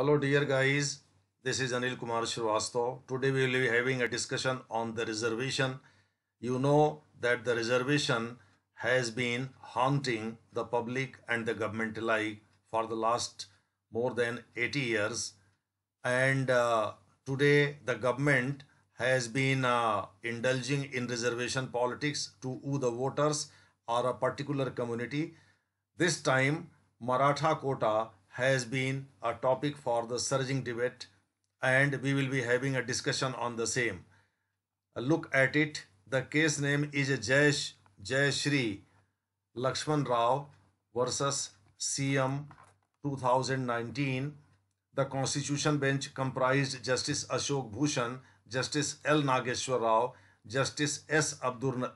Hello dear guys, this is Anil Kumar Srivastav. Today we will be having a discussion on the reservation. You know that the reservation has been haunting the public and the government alike for the last more than 80 years. And uh, today the government has been uh, indulging in reservation politics to woo the voters or a particular community. This time Maratha quota has been a topic for the surging debate, and we will be having a discussion on the same. A look at it. The case name is Jayesh Jayashri Lakshman Rao versus CM 2019. The Constitution Bench comprised Justice Ashok Bhushan, Justice L. Nageshwar Rao, Justice S. Abdul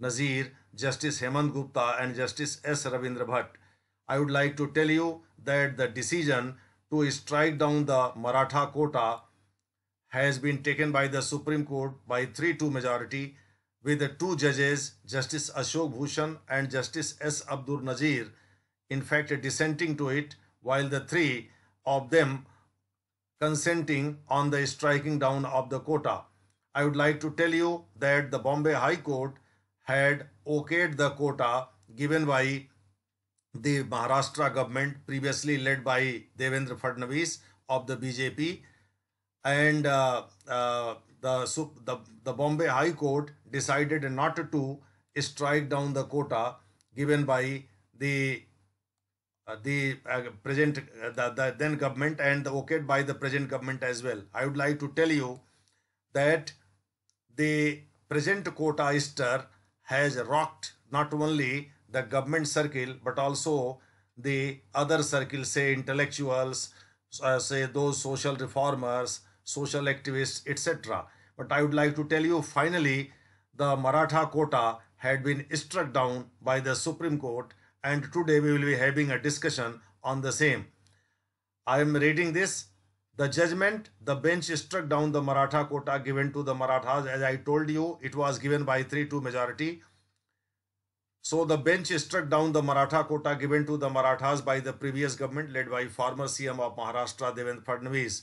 Nazir, Justice Hemant Gupta, and Justice S. Ravindra Bhatt. I would like to tell you that the decision to strike down the Maratha quota has been taken by the Supreme Court by 3-2 majority with the two judges, Justice Ashok Bhushan and Justice S. Abdur Nazir, in fact dissenting to it, while the three of them consenting on the striking down of the quota. I would like to tell you that the Bombay High Court had okayed the quota given by the Maharashtra government, previously led by Devendra Fadnavis of the BJP, and uh, uh, the, the, the Bombay High Court decided not to strike down the quota given by the uh, the uh, present uh, the, the then government and the okayed by the present government as well. I would like to tell you that the present quota easter has rocked not only the government circle but also the other circle say intellectuals uh, say those social reformers social activists etc but i would like to tell you finally the maratha quota had been struck down by the supreme court and today we will be having a discussion on the same i am reading this the judgment, the bench struck down the Maratha quota given to the Marathas. As I told you, it was given by 3-2 majority. So the bench struck down the Maratha quota given to the Marathas by the previous government led by former CM of Maharashtra Devendra Fadnavis.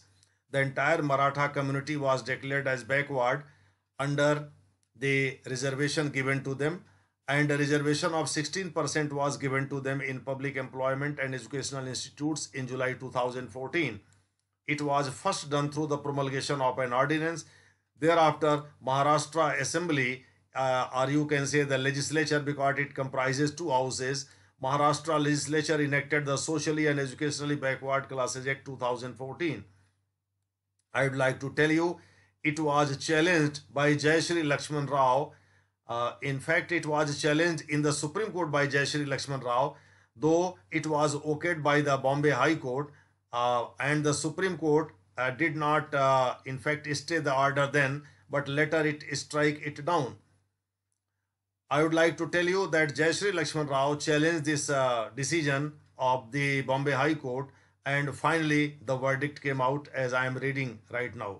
The entire Maratha community was declared as backward under the reservation given to them and a reservation of 16% was given to them in public employment and educational institutes in July 2014. It was first done through the promulgation of an ordinance. Thereafter, Maharashtra Assembly uh, or you can say the legislature because it comprises two houses. Maharashtra legislature enacted the Socially and Educationally Backward Classes Act 2014. I would like to tell you it was challenged by Jayashri Lakshman Rao. Uh, in fact, it was challenged in the Supreme Court by Jayashri Lakshman Rao, though it was okayed by the Bombay High Court uh, and the Supreme Court uh, did not, uh, in fact, stay the order then, but later it strike it down. I would like to tell you that Jayashree Lakshman Rao challenged this uh, decision of the Bombay High Court and finally the verdict came out as I am reading right now.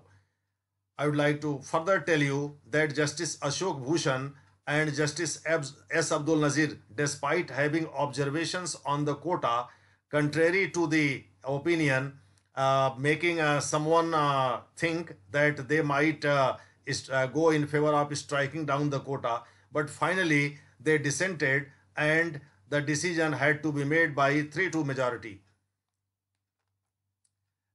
I would like to further tell you that Justice Ashok Bhushan and Justice S. Abdul Nazir, despite having observations on the quota, contrary to the opinion, uh, making uh, someone uh, think that they might uh, uh, go in favor of striking down the quota, but finally they dissented and the decision had to be made by 3-2 majority.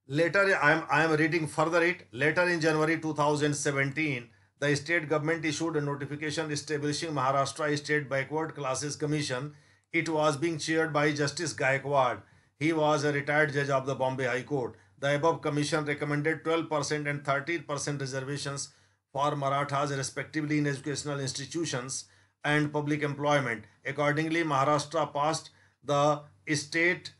Later, I am, I am reading further it. Later in January 2017, the state government issued a notification establishing Maharashtra State Backward Classes Commission. It was being chaired by Justice Gaikwad. He was a retired judge of the Bombay High Court. The above commission recommended 12% and 13% reservations for Marathas respectively in educational institutions and public employment. Accordingly, Maharashtra passed the State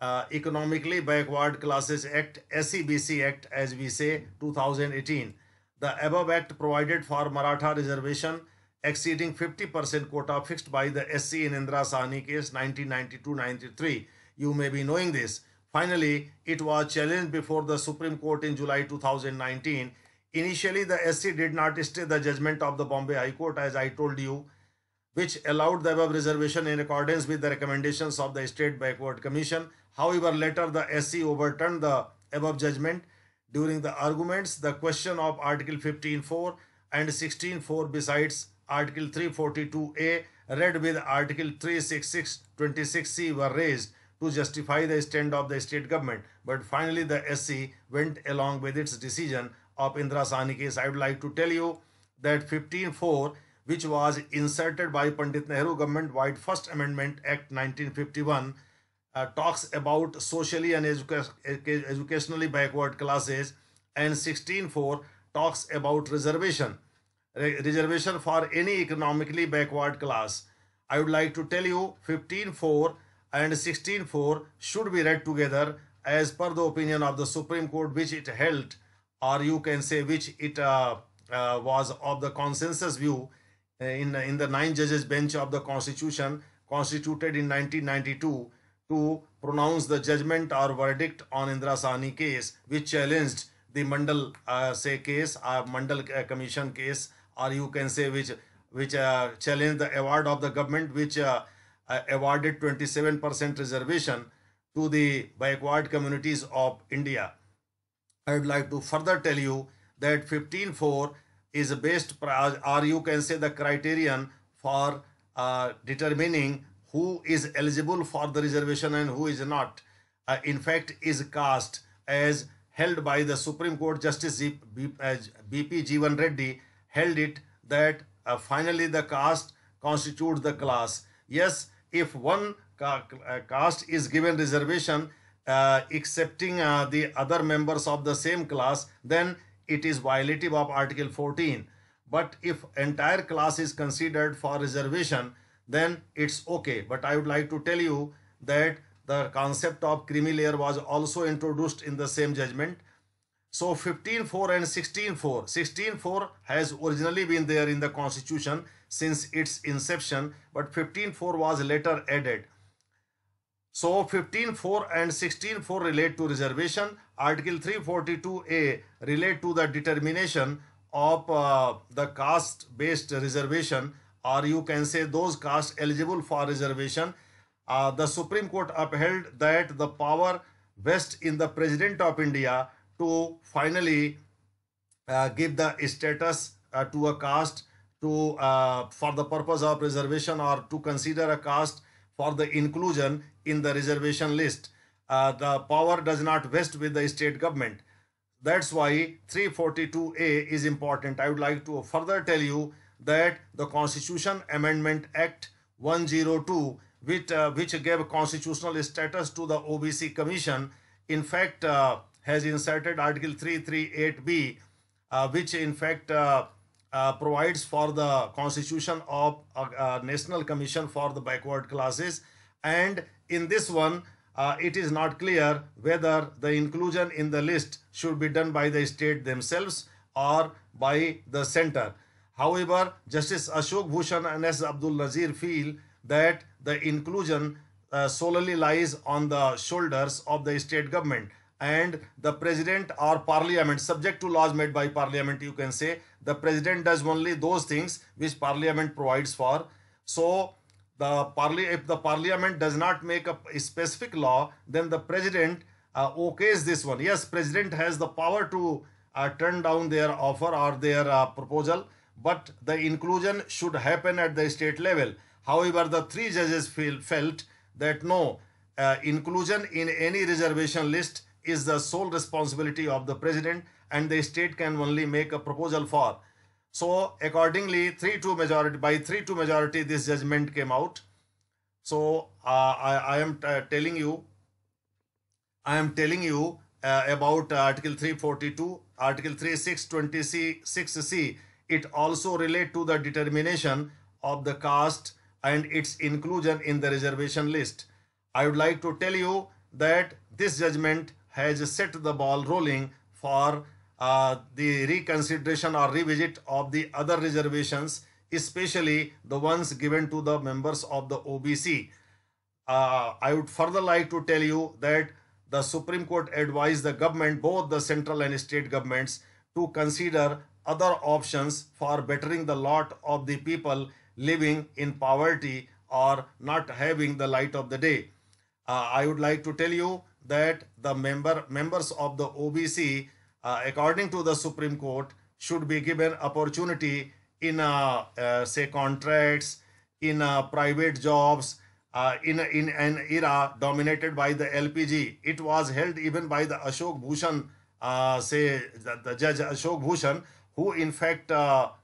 uh, Economically Backward Classes Act, SEBC Act, as we say, 2018. The above act provided for Maratha reservation exceeding 50% quota fixed by the SC in Indra Sahni case 1992-93. You may be knowing this. Finally, it was challenged before the Supreme Court in July 2019 Initially, the SC did not stay the judgment of the Bombay High Court, as I told you, which allowed the above reservation in accordance with the recommendations of the State Backward Commission. However, later the SC overturned the above judgment. During the arguments, the question of Article 15.4 and 16.4 besides Article 342A read with Article 366-26C were raised to justify the stand of the state government. But finally, the SC went along with its decision of Indra Sahni case, I would like to tell you that 15.4, which was inserted by Pandit Nehru government by First Amendment Act 1951, uh, talks about socially and educa educationally backward classes, and 16.4 talks about reservation, Re reservation for any economically backward class. I would like to tell you 15.4 and 16.4 should be read together as per the opinion of the Supreme Court which it held or you can say which it uh, uh, was of the consensus view uh, in, in the nine judges bench of the constitution constituted in 1992 to pronounce the judgment or verdict on Indra Sahni case which challenged the Mandal uh, say case or uh, Mandal uh, commission case or you can say which which uh, challenged the award of the government which uh, awarded 27% reservation to the backward communities of India. I would like to further tell you that 15.4 is based or you can say the criterion for uh, determining who is eligible for the reservation and who is not. Uh, in fact, is cast as held by the Supreme Court Justice B.P. Uh, Jeevan Reddy held it that uh, finally the caste constitutes the class. Yes, if one uh, caste is given reservation, uh, excepting uh, the other members of the same class, then it is violative of Article 14. But if entire class is considered for reservation, then it's okay. But I would like to tell you that the concept of creamy layer was also introduced in the same judgment. So 15.4 and 16.4. 16.4 has originally been there in the constitution since its inception, but 15.4 was later added. So 15.4 and 16.4 relate to reservation. Article 342A relate to the determination of uh, the caste based reservation or you can say those castes eligible for reservation. Uh, the Supreme Court upheld that the power vested in the President of India to finally uh, give the status uh, to a caste to uh, for the purpose of reservation or to consider a caste for the inclusion in the reservation list. Uh, the power does not vest with the state government. That's why 342A is important. I would like to further tell you that the Constitution Amendment Act 102, which, uh, which gave constitutional status to the OBC Commission, in fact uh, has inserted Article 338B, uh, which in fact uh, uh, provides for the constitution of a, a, national commission for the backward classes and in this one uh, it is not clear whether the inclusion in the list should be done by the state themselves or by the center however justice ashok bhushan and s abdul nazir feel that the inclusion uh, solely lies on the shoulders of the state government and the president or parliament subject to laws made by parliament you can say the president does only those things which parliament provides for so the parli if the parliament does not make a specific law then the president uh, okays this one yes president has the power to uh, turn down their offer or their uh, proposal but the inclusion should happen at the state level however the three judges feel, felt that no uh, inclusion in any reservation list is the sole responsibility of the president and the state can only make a proposal for. So accordingly, 3-2 majority, by 3-2 majority, this judgment came out. So uh, I, I, am uh, telling you, I am telling you uh, about Article 342, Article 3626C. It also relate to the determination of the caste and its inclusion in the reservation list. I would like to tell you that this judgment has set the ball rolling for uh, the reconsideration or revisit of the other reservations, especially the ones given to the members of the OBC. Uh, I would further like to tell you that the Supreme Court advised the government, both the central and state governments, to consider other options for bettering the lot of the people living in poverty or not having the light of the day. Uh, I would like to tell you that the member members of the OBC, uh, according to the Supreme Court, should be given opportunity in uh, uh, say contracts, in uh, private jobs, uh, in in an era dominated by the LPG. It was held even by the Ashok Bhushan, uh, say the, the, judge Ashok Bhushan, who in fact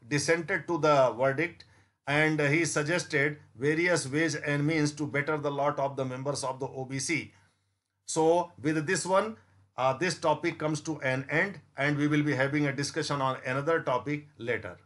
dissented to the verdict and he suggested various ways and means to better the lot of the members of the OBC so with this one, uh, this topic comes to an end and we will be having a discussion on another topic later.